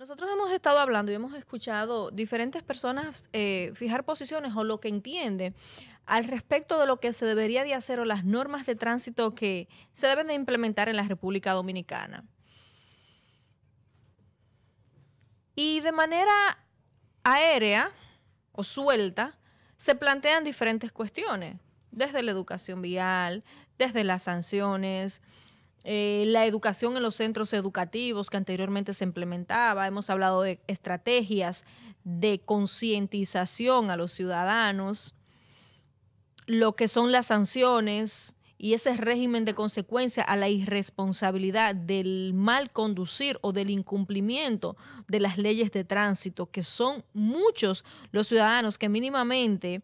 Nosotros hemos estado hablando y hemos escuchado diferentes personas eh, fijar posiciones o lo que entiende al respecto de lo que se debería de hacer o las normas de tránsito que se deben de implementar en la República Dominicana. Y de manera aérea o suelta se plantean diferentes cuestiones, desde la educación vial, desde las sanciones, eh, la educación en los centros educativos que anteriormente se implementaba, hemos hablado de estrategias de concientización a los ciudadanos, lo que son las sanciones y ese régimen de consecuencia a la irresponsabilidad del mal conducir o del incumplimiento de las leyes de tránsito, que son muchos los ciudadanos que mínimamente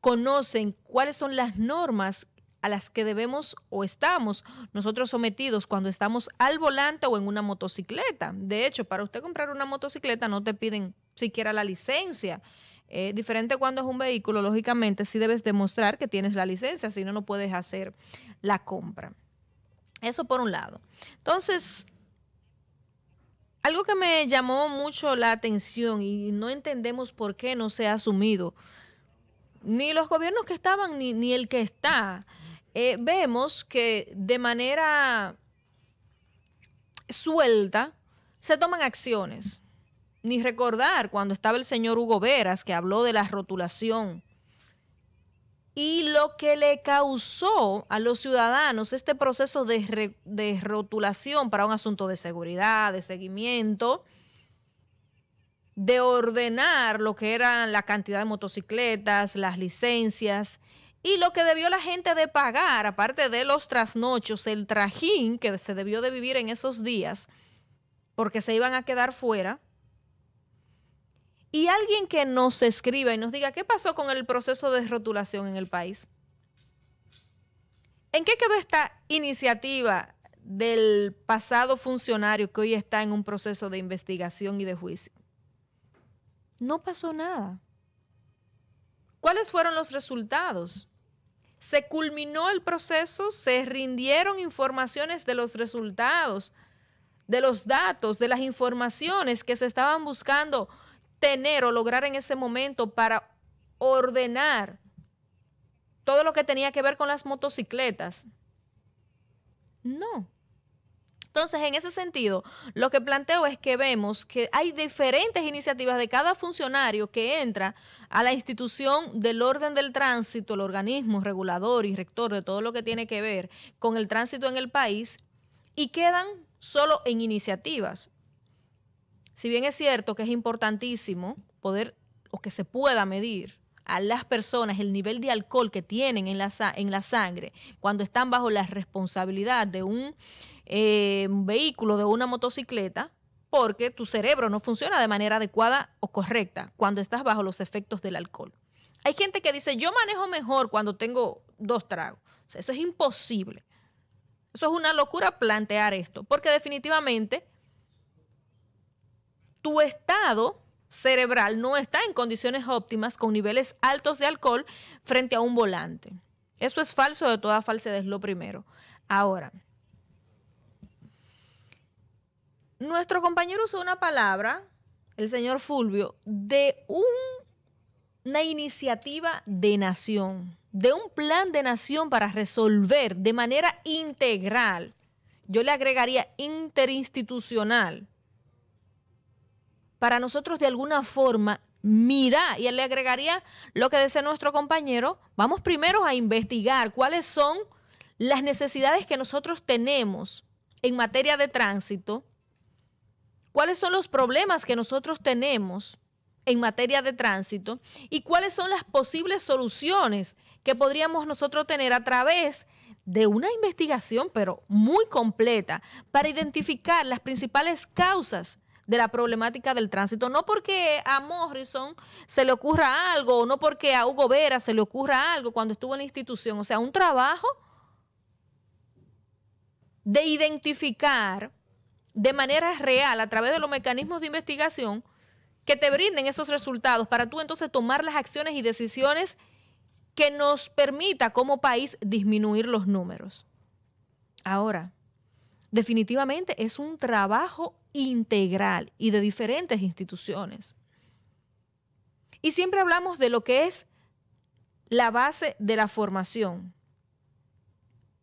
conocen cuáles son las normas a las que debemos o estamos nosotros sometidos cuando estamos al volante o en una motocicleta. De hecho, para usted comprar una motocicleta no te piden siquiera la licencia. Eh, diferente cuando es un vehículo, lógicamente sí debes demostrar que tienes la licencia, si no, no puedes hacer la compra. Eso por un lado. Entonces, algo que me llamó mucho la atención y no entendemos por qué no se ha asumido, ni los gobiernos que estaban, ni, ni el que está, eh, vemos que de manera suelta se toman acciones. Ni recordar cuando estaba el señor Hugo Veras, que habló de la rotulación y lo que le causó a los ciudadanos este proceso de, de, rotulación para un asunto de seguridad, de seguimiento, de ordenar lo que eran la cantidad de motocicletas, las licencias y lo que debió la gente de pagar, aparte de los trasnochos, el trajín que se debió de vivir en esos días, porque se iban a quedar fuera. Y alguien que nos escriba y nos diga qué pasó con el proceso de rotulación en el país. ¿En qué quedó esta iniciativa del pasado funcionario que hoy está en un proceso de investigación y de juicio? No pasó nada. ¿Cuáles fueron los resultados? se culminó el proceso, se rindieron informaciones de los resultados, de los datos, de las informaciones que se estaban buscando tener o lograr en ese momento para ordenar todo lo que tenía que ver con las motocicletas. No, entonces, en ese sentido, lo que planteo es que vemos que hay diferentes iniciativas de cada funcionario que entra a la institución del orden del tránsito, el organismo regulador y rector de todo lo que tiene que ver con el tránsito en el país, y quedan solo en iniciativas. Si bien es cierto que es importantísimo poder o que se pueda medir a las personas el nivel de alcohol que tienen en la, en la sangre cuando están bajo la responsabilidad de un eh, vehículo, de una motocicleta, porque tu cerebro no funciona de manera adecuada o correcta cuando estás bajo los efectos del alcohol. Hay gente que dice, yo manejo mejor cuando tengo dos tragos. eso es imposible. Eso es una locura plantear esto, porque definitivamente tu estado cerebral no está en condiciones óptimas con niveles altos de alcohol frente a un volante. Eso es falso de toda falsedad, es lo primero. Ahora, Nuestro compañero usó una palabra, el señor Fulvio, de una iniciativa de nación, de un plan de nación para resolver de manera integral. Yo le agregaría interinstitucional. Para nosotros de alguna forma mira, y él le agregaría lo que dice nuestro compañero, vamos primero a investigar cuáles son las necesidades que nosotros tenemos en materia de tránsito cuáles son los problemas que nosotros tenemos en materia de tránsito y cuáles son las posibles soluciones que podríamos nosotros tener a través de una investigación, pero muy completa, para identificar las principales causas de la problemática del tránsito. No porque a Morrison se le ocurra algo, o no porque a Hugo Vera se le ocurra algo cuando estuvo en la institución. O sea, un trabajo de identificar de manera real a través de los mecanismos de investigación que te brinden esos resultados para tú entonces tomar las acciones y decisiones que nos permita como país disminuir los números. Ahora, definitivamente es un trabajo integral y de diferentes instituciones. Y siempre hablamos de lo que es la base de la formación,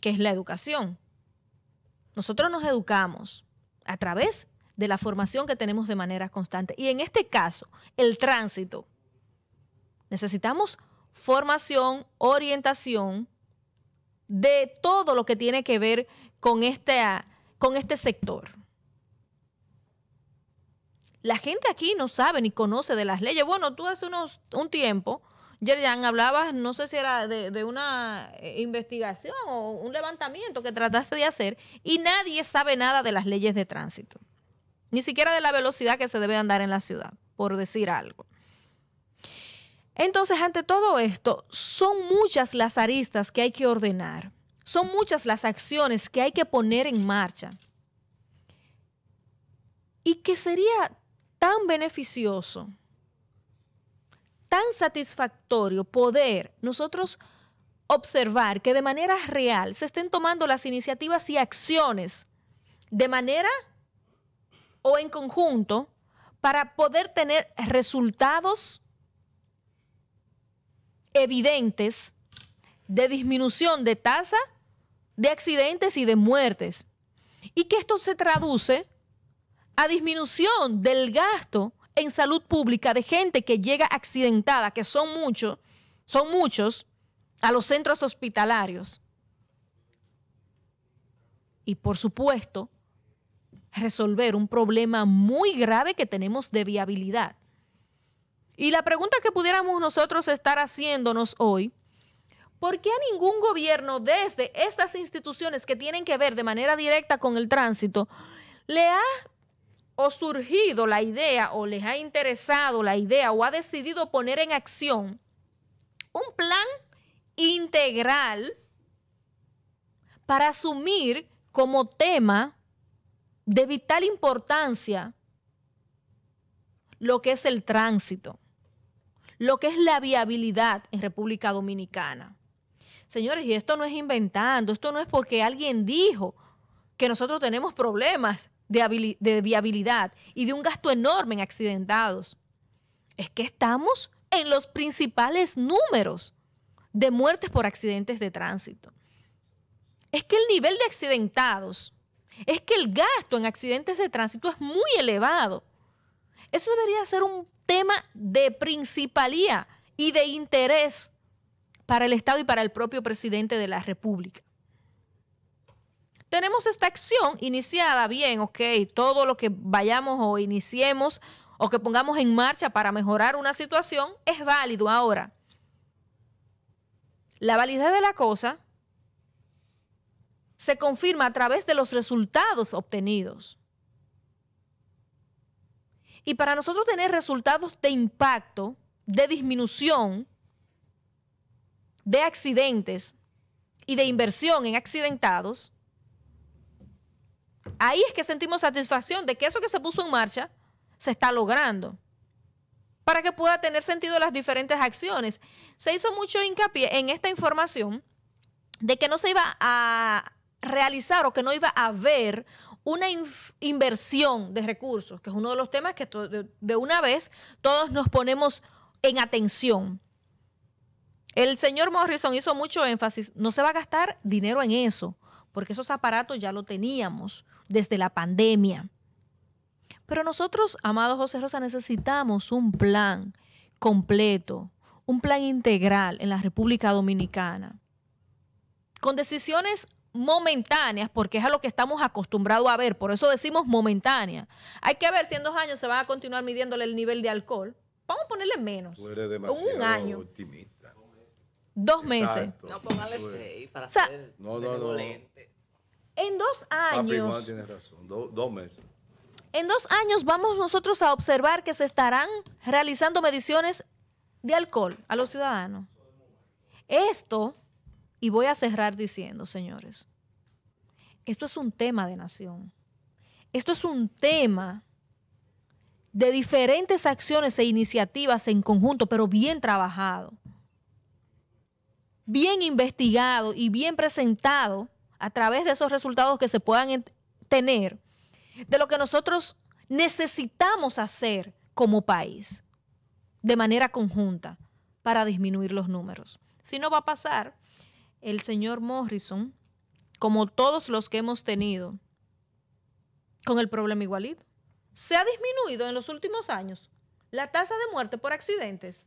que es la educación. Nosotros nos educamos, a través de la formación que tenemos de manera constante. Y en este caso, el tránsito. Necesitamos formación, orientación de todo lo que tiene que ver con este, con este sector. La gente aquí no sabe ni conoce de las leyes. Bueno, tú hace unos, un tiempo Yerian, hablabas, no sé si era de, de, una eh, investigación o un levantamiento que trataste de hacer y nadie sabe nada de las leyes de tránsito, ni siquiera de la velocidad que se debe andar en la ciudad, por decir algo. Entonces, ante todo esto, son muchas las aristas que hay que ordenar, son muchas las acciones que hay que poner en marcha y que sería tan beneficioso tan satisfactorio poder nosotros observar que de manera real se estén tomando las iniciativas y acciones de manera o en conjunto para poder tener resultados evidentes de disminución de tasa de accidentes y de muertes. Y que esto se traduce a disminución del gasto en salud pública de gente que llega accidentada, que son muchos, son muchos, a los centros hospitalarios. Y por supuesto, resolver un problema muy grave que tenemos de viabilidad. Y la pregunta que pudiéramos nosotros estar haciéndonos hoy, ¿por qué a ningún gobierno desde estas instituciones que tienen que ver de manera directa con el tránsito le ha o surgido la idea o les ha interesado la idea o ha decidido poner en acción un plan integral para asumir como tema de vital importancia lo que es el tránsito, lo que es la viabilidad en República Dominicana. Señores, y esto no es inventando, esto no es porque alguien dijo que nosotros tenemos problemas de, viabilidad y de un gasto enorme en accidentados. Es que estamos en los principales números de muertes por accidentes de tránsito. Es que el nivel de accidentados, es que el gasto en accidentes de tránsito es muy elevado. Eso debería ser un tema de principalía y de interés para el Estado y para el propio presidente de la República tenemos esta acción iniciada, bien, ok, todo lo que vayamos o iniciemos o que pongamos en marcha para mejorar una situación es válido ahora. La validez de la cosa se confirma a través de los resultados obtenidos. Y para nosotros tener resultados de impacto, de disminución, de accidentes y de inversión en accidentados, Ahí es que sentimos satisfacción de que eso que se puso en marcha se está logrando para que pueda tener sentido las diferentes acciones. Se hizo mucho hincapié en esta información de que no se iba a realizar o que no iba a haber una inversión de recursos, que es uno de los temas que de una vez todos nos ponemos en atención. El señor Morrison hizo mucho énfasis, no se va a gastar dinero en eso, porque esos aparatos ya lo teníamos desde la pandemia. Pero nosotros, amados José Rosa, necesitamos un plan completo, un plan integral en la República Dominicana, con decisiones momentáneas, porque es a lo que estamos acostumbrados a ver, por eso decimos momentánea. Hay que ver si en dos años se va a continuar midiéndole el nivel de alcohol. Vamos a ponerle menos. un año. Dos meses. No, póngale seis para ser no, no, en dos años. meses. En dos años vamos nosotros a observar que se estarán realizando mediciones de alcohol a los ciudadanos. Esto, y voy a cerrar diciendo, señores, esto es un tema de nación. Esto es un tema de diferentes acciones e iniciativas en conjunto, pero bien trabajado, bien investigado y bien presentado a través de esos resultados que se puedan tener, de lo que nosotros necesitamos hacer como país de manera conjunta para disminuir los números. Si no va a pasar, el señor Morrison, como todos los que hemos tenido con el problema igualito, se ha disminuido en los últimos años la tasa de muerte por accidentes.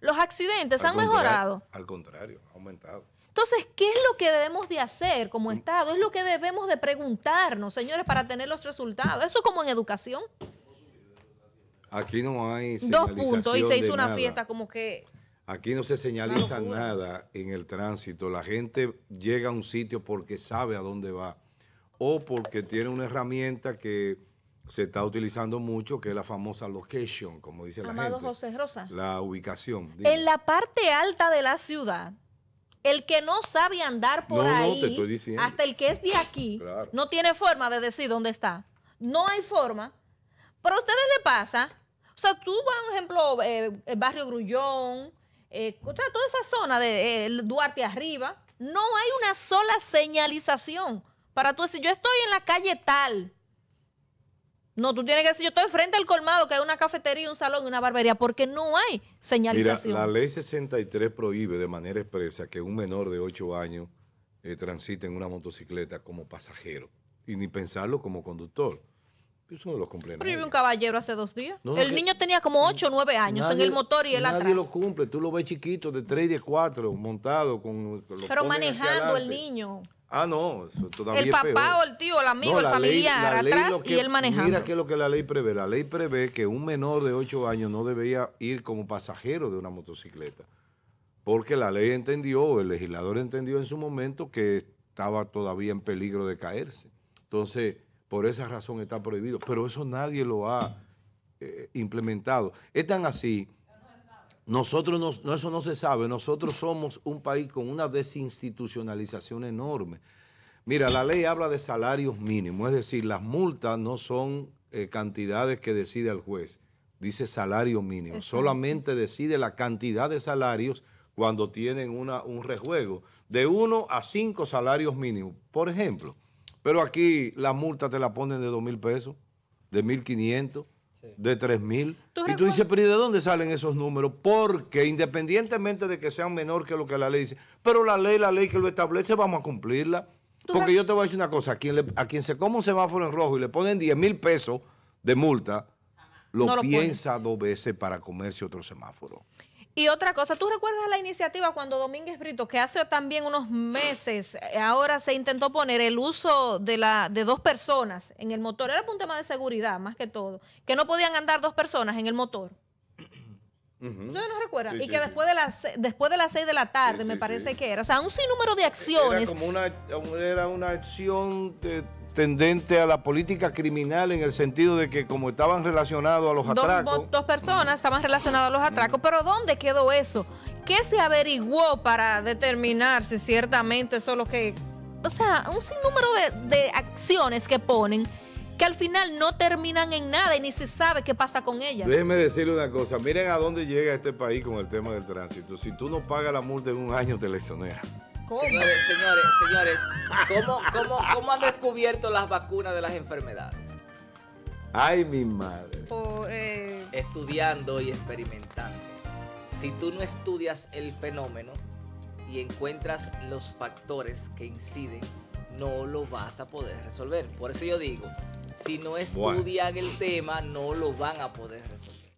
Los accidentes han mejorado. Al contrario, ha aumentado. Entonces, ¿qué es lo que debemos de hacer como mm. Estado? Es lo que debemos de preguntarnos, señores, para tener los resultados. Eso es como en educación. Aquí no hay dos puntos y se hizo una fiesta como que. Aquí no se señaliza nada en el tránsito. La gente llega a un sitio porque sabe a dónde va o porque tiene una herramienta que se está utilizando mucho, que es la famosa location, como dice la gente. José Rosa. La ubicación. En la parte alta de la ciudad el que no sabe andar por ahí, hasta el que es de aquí, no tiene forma de decir dónde está. No hay forma. Pero a ustedes le pasa. O sea, tú vas, por ejemplo, eh, el barrio Grullón, eh, toda esa zona de eh, Duarte arriba, no hay una sola señalización para tú decir, yo estoy en la calle tal. No, tú tienes que decir, yo estoy frente al colmado, que hay una cafetería, un salón y una barbería, porque no hay señalización. Mira, la ley 63 prohíbe de manera expresa que un menor de 8 años eh, transite en una motocicleta como pasajero y ni pensarlo como conductor. Eso no lo cumple Pero yo un caballero hace dos días. el niño tenía como 8 o 9 años en el motor y él atrás. Nadie lo cumple. Tú lo ves chiquito, de 3 de 4, montado. con, con Pero manejando el niño. Ah, no, todavía El papá o el tío, el amigo, el familiar, atrás y él manejando. Mira qué es lo que la ley prevé. La ley prevé que un menor de 8 años no debía ir como pasajero de una motocicleta. Porque la ley entendió, el legislador entendió en su momento que estaba todavía en peligro de caerse. Entonces, por esa razón está prohibido. Pero eso nadie lo ha eh, implementado. Es tan así nosotros, no, eso no se sabe, nosotros somos un país con una desinstitucionalización enorme. Mira, la ley habla de salarios mínimos, es decir, las multas no son eh, cantidades que decide el juez, dice salario mínimo, solamente decide la cantidad de salarios cuando tienen una, un rejuego, de uno a cinco salarios mínimos, por ejemplo. Pero aquí la multa te la ponen de dos mil pesos, de mil quinientos, de 3 mil. Y tú dices, pero ¿y de dónde salen esos números? Porque independientemente de que sean menor que lo que la ley dice, pero la ley, la ley que lo establece, vamos a cumplirla. Porque yo te voy a decir una cosa, a quien, a quien se come un semáforo en rojo y le ponen 10 mil pesos de multa, lo piensa dos veces para comerse otro semáforo. Y otra cosa, ¿tú recuerdas la iniciativa cuando Domínguez Brito, que hace también unos meses, eh, ahora se intentó poner el uso de, la, de dos personas en el motor? Era por un tema de seguridad, más que todo, que no podían andar dos personas en el motor. Yo no recuerdan. y que después, De las, después de las 6 de la tarde, me parece que era. O sea, un sinnúmero de acciones. Era como una, era una acción tendente a la política criminal en el sentido de que como estaban relacionados a los atracos... Dos, personas estaban relacionadas a los atracos, pero ¿dónde quedó eso? ¿Qué se averiguó para determinar si ciertamente eso es lo que... O sea, un sinnúmero de, de acciones que ponen que al final no terminan en nada y ni se sabe qué pasa con ellas. Déjeme decirle una cosa, miren a dónde llega este país con el tema del tránsito. Si tú no pagas la multa en un año, te lesionera. ¿Cómo? Señores, señores, señores, ¿cómo, han descubierto las vacunas de las enfermedades? Ay, mi madre. Eh, Estudiando y experimentando. Si tú no estudias el fenómeno y encuentras los factores que inciden, no lo vas a poder resolver. Por eso yo digo, si no estudian el tema, no lo van a poder